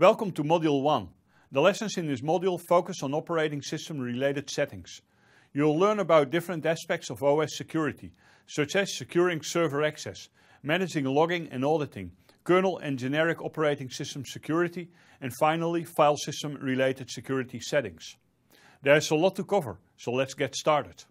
Welcome to Module 1. The lessons in this module focus on operating system related settings. You'll learn about different aspects of OS security, such as securing server access, managing logging and auditing, kernel and generic operating system security, and finally file system related security settings. There's a lot to cover, so let's get started.